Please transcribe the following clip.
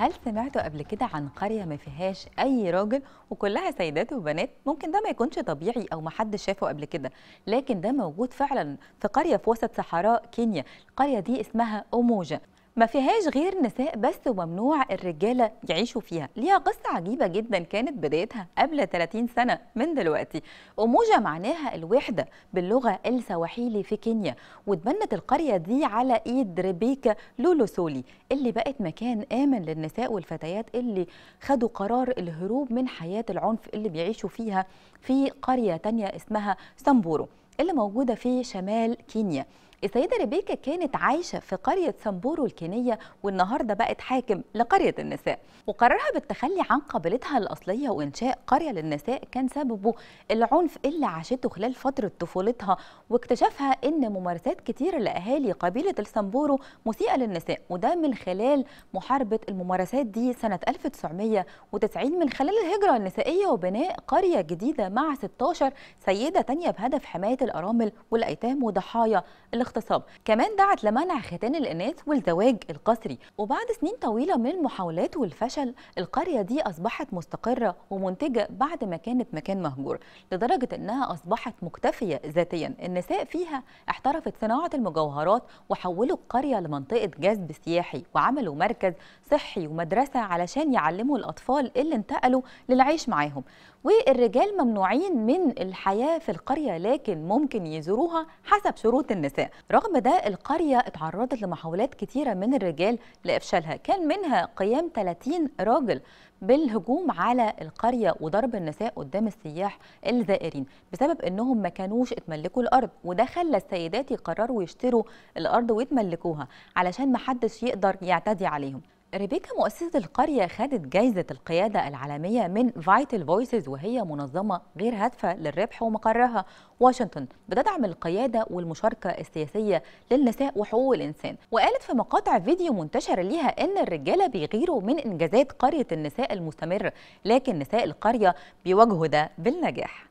هل سمعتوا قبل كده عن قرية ما فيهاش أي راجل وكلها سيدات وبنات؟ ممكن ده ما يكونش طبيعي أو ما حدش شافه قبل كده، لكن ده موجود فعلا في قرية في وسط صحراء كينيا، القرية دي اسمها أوموجا، ما فيهاش غير نساء بس وممنوع الرجاله يعيشوا فيها ليها قصه عجيبه جدا كانت بدايتها قبل 30 سنه من دلوقتي أموجة معناها الوحده باللغه السواحيلي في كينيا واتبنت القريه دي على ايد ريبيكا لولو سولي اللي بقت مكان امن للنساء والفتيات اللي خدوا قرار الهروب من حياه العنف اللي بيعيشوا فيها في قريه تانية اسمها سامبورو اللي موجوده في شمال كينيا السيدة ريبيكا كانت عايشة في قرية سامبورو الكينية والنهاردة بقت حاكم لقرية النساء وقررها بالتخلي عن قبيلتها الأصلية وإنشاء قرية للنساء كان سببه العنف اللي عاشته خلال فترة طفولتها واكتشافها إن ممارسات كتير لأهالي قبيلة السامبورو مسيئة للنساء وده من خلال محاربة الممارسات دي سنة 1990 من خلال الهجرة النسائية وبناء قرية جديدة مع 16 سيدة تانية بهدف حماية الأرامل والأيتام وضحايا الاغتصاب كمان دعت لمنع ختان الإناث والزواج القسري وبعد سنين طويلة من المحاولات والفشل القرية دي أصبحت مستقرة ومنتجة بعد ما كانت مكان مهجور لدرجة أنها أصبحت مكتفية ذاتيا النساء فيها احترفت صناعة المجوهرات وحولوا القرية لمنطقة جذب سياحي وعملوا مركز صحي ومدرسة علشان يعلموا الأطفال اللي انتقلوا للعيش معاهم والرجال ممنوعين من الحياة في القرية لكن ممكن يزوروها حسب شروط النساء رغم ده القرية اتعرضت لمحاولات كتيرة من الرجال لإفشالها كان منها قيام 30 راجل بالهجوم على القرية وضرب النساء قدام السياح الزائرين بسبب أنهم ما كانوش اتملكوا الأرض وده خلى السيدات يقرروا يشتروا الأرض ويتملكوها علشان محدش يقدر يعتدي عليهم ريبيكا مؤسسة القرية خدت جايزة القيادة العالمية من فايتال فويسز وهي منظمة غير هادفة للربح ومقرها واشنطن بتدعم القيادة والمشاركة السياسية للنساء وحقوق الإنسان وقالت في مقاطع فيديو منتشرة ليها إن الرجالة بيغيروا من إنجازات قرية النساء المستمر لكن نساء القرية بيواجهوا ده بالنجاح